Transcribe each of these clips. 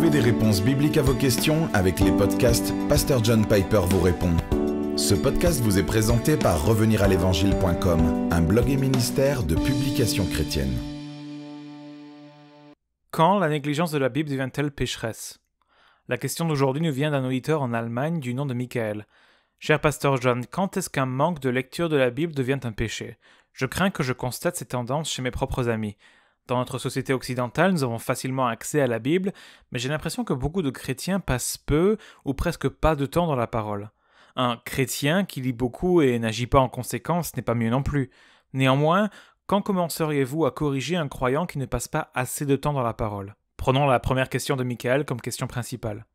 Trouvez des réponses bibliques à vos questions avec les podcasts Pasteur John Piper vous répond. Ce podcast vous est présenté par Revenir à l'Évangile.com, un blog et ministère de publications chrétiennes. Quand la négligence de la Bible devient-elle pécheresse La question d'aujourd'hui nous vient d'un auditeur en Allemagne du nom de Michael. Cher pasteur John, quand est-ce qu'un manque de lecture de la Bible devient un péché Je crains que je constate ces tendances chez mes propres amis. Dans notre société occidentale, nous avons facilement accès à la Bible, mais j'ai l'impression que beaucoup de chrétiens passent peu ou presque pas de temps dans la parole. Un chrétien qui lit beaucoup et n'agit pas en conséquence n'est pas mieux non plus. Néanmoins, quand commenceriez-vous à corriger un croyant qui ne passe pas assez de temps dans la parole Prenons la première question de Michael comme question principale.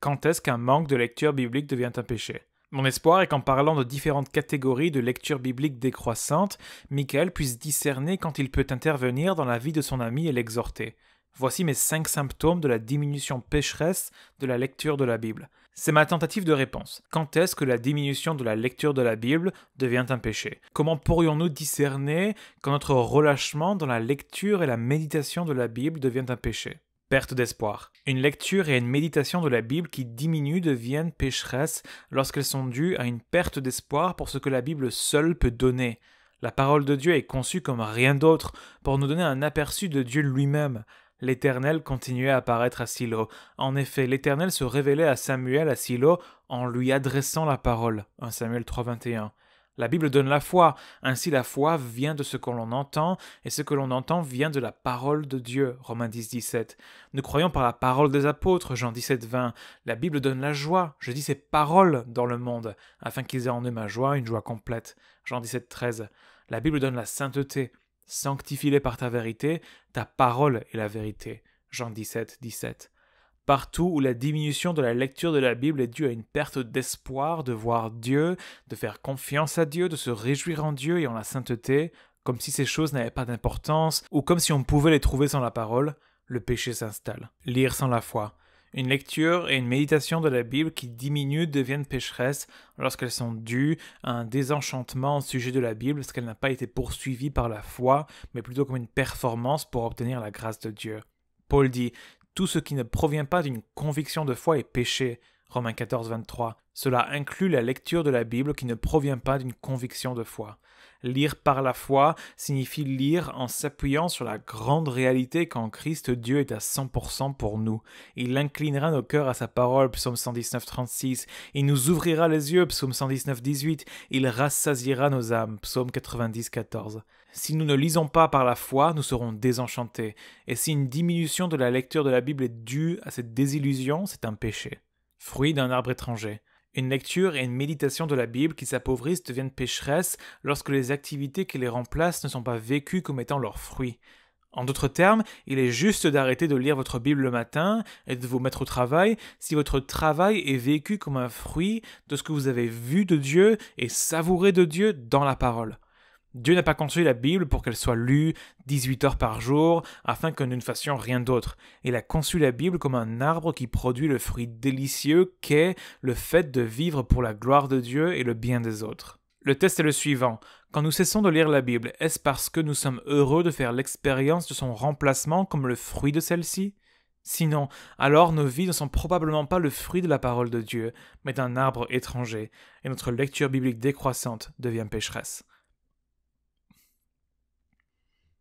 Quand est-ce qu'un manque de lecture biblique devient un péché mon espoir est qu'en parlant de différentes catégories de lecture biblique décroissante, Michael puisse discerner quand il peut intervenir dans la vie de son ami et l'exhorter. Voici mes cinq symptômes de la diminution pécheresse de la lecture de la Bible. C'est ma tentative de réponse. Quand est-ce que la diminution de la lecture de la Bible devient un péché Comment pourrions-nous discerner quand notre relâchement dans la lecture et la méditation de la Bible devient un péché perte d'espoir. Une lecture et une méditation de la Bible qui diminuent deviennent pécheresses lorsqu'elles sont dues à une perte d'espoir pour ce que la Bible seule peut donner. La parole de Dieu est conçue comme rien d'autre pour nous donner un aperçu de Dieu lui-même. L'Éternel continuait à apparaître à Silo. En effet, l'Éternel se révélait à Samuel à Silo en lui adressant la parole. 1 Samuel 3, la Bible donne la foi, ainsi la foi vient de ce que l'on entend, et ce que l'on entend vient de la parole de Dieu. Romains 10, 17. Nous croyons par la parole des apôtres, Jean 17, 20. La Bible donne la joie, je dis ces paroles dans le monde, afin qu'ils aient en eux ma joie, une joie complète. Jean 17, 13. La Bible donne la sainteté, sanctifie-les par ta vérité, ta parole est la vérité. Jean 17, Partout où la diminution de la lecture de la Bible est due à une perte d'espoir de voir Dieu, de faire confiance à Dieu, de se réjouir en Dieu et en la sainteté, comme si ces choses n'avaient pas d'importance, ou comme si on pouvait les trouver sans la parole, le péché s'installe. Lire sans la foi. Une lecture et une méditation de la Bible qui diminuent deviennent pécheresses lorsqu'elles sont dues à un désenchantement au sujet de la Bible parce qu'elle n'a pas été poursuivie par la foi, mais plutôt comme une performance pour obtenir la grâce de Dieu. Paul dit tout ce qui ne provient pas d'une conviction de foi est péché, Romains Cela inclut la lecture de la Bible qui ne provient pas d'une conviction de foi. Lire par la foi signifie lire en s'appuyant sur la grande réalité qu'en Christ Dieu est à 100% pour nous. Il inclinera nos cœurs à sa parole, psaume 119, 36. Il nous ouvrira les yeux, psaume 119, 18. Il rassasiera nos âmes, psaume 90, 14. Si nous ne lisons pas par la foi, nous serons désenchantés. Et si une diminution de la lecture de la Bible est due à cette désillusion, c'est un péché. Fruit d'un arbre étranger. Une lecture et une méditation de la Bible qui s'appauvrissent deviennent pécheresses lorsque les activités qui les remplacent ne sont pas vécues comme étant leurs fruits. En d'autres termes, il est juste d'arrêter de lire votre Bible le matin et de vous mettre au travail si votre travail est vécu comme un fruit de ce que vous avez vu de Dieu et savouré de Dieu dans la parole. Dieu n'a pas conçu la Bible pour qu'elle soit lue 18 heures par jour afin que nous ne fassions rien d'autre. Il a conçu la Bible comme un arbre qui produit le fruit délicieux qu'est le fait de vivre pour la gloire de Dieu et le bien des autres. Le test est le suivant. Quand nous cessons de lire la Bible, est-ce parce que nous sommes heureux de faire l'expérience de son remplacement comme le fruit de celle-ci Sinon, alors nos vies ne sont probablement pas le fruit de la parole de Dieu, mais d'un arbre étranger, et notre lecture biblique décroissante devient pécheresse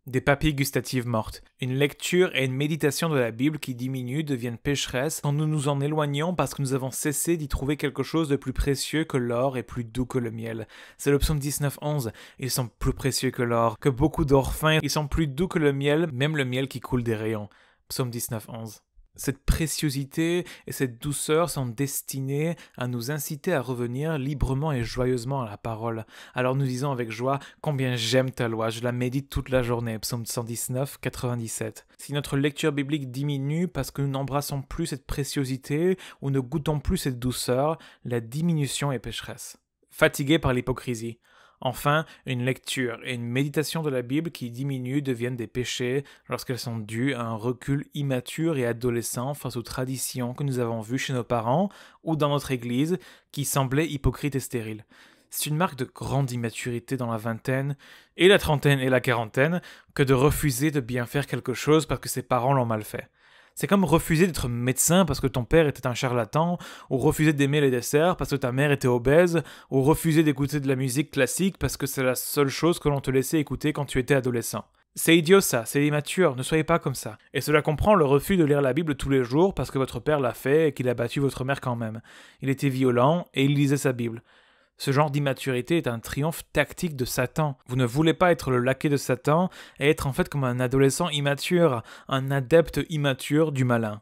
des papilles gustatives mortes. Une lecture et une méditation de la Bible qui diminuent deviennent pécheresses quand nous nous en éloignons parce que nous avons cessé d'y trouver quelque chose de plus précieux que l'or et plus doux que le miel. C'est le psaume 19.11. Ils sont plus précieux que l'or, que beaucoup d'or fin, ils sont plus doux que le miel, même le miel qui coule des rayons. Psaume 19.11. Cette préciosité et cette douceur sont destinées à nous inciter à revenir librement et joyeusement à la parole. Alors nous disons avec joie Combien j'aime ta loi, je la médite toute la journée. Psaume 119, 97. Si notre lecture biblique diminue parce que nous n'embrassons plus cette préciosité ou ne goûtons plus cette douceur, la diminution est pécheresse. Fatigué par l'hypocrisie, Enfin, une lecture et une méditation de la Bible qui diminuent deviennent des péchés lorsqu'elles sont dues à un recul immature et adolescent face aux traditions que nous avons vues chez nos parents ou dans notre Église qui semblaient hypocrites et stériles. C'est une marque de grande immaturité dans la vingtaine, et la trentaine et la quarantaine, que de refuser de bien faire quelque chose parce que ses parents l'ont mal fait. C'est comme refuser d'être médecin parce que ton père était un charlatan, ou refuser d'aimer les desserts parce que ta mère était obèse, ou refuser d'écouter de la musique classique parce que c'est la seule chose que l'on te laissait écouter quand tu étais adolescent. C'est idiot ça, c'est immature, ne soyez pas comme ça. Et cela comprend le refus de lire la Bible tous les jours parce que votre père l'a fait et qu'il a battu votre mère quand même. Il était violent et il lisait sa Bible. Ce genre d'immaturité est un triomphe tactique de Satan. Vous ne voulez pas être le laquais de Satan et être en fait comme un adolescent immature, un adepte immature du malin.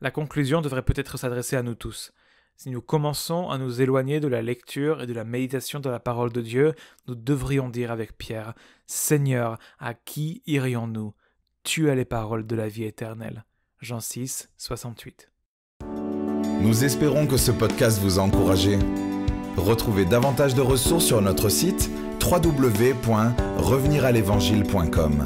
La conclusion devrait peut-être s'adresser à nous tous. Si nous commençons à nous éloigner de la lecture et de la méditation de la parole de Dieu, nous devrions dire avec Pierre, Seigneur, à qui irions-nous Tu as les paroles de la vie éternelle. Jean 6, 68. Nous espérons que ce podcast vous a encouragé Retrouvez davantage de ressources sur notre site www.reveniralevangile.com.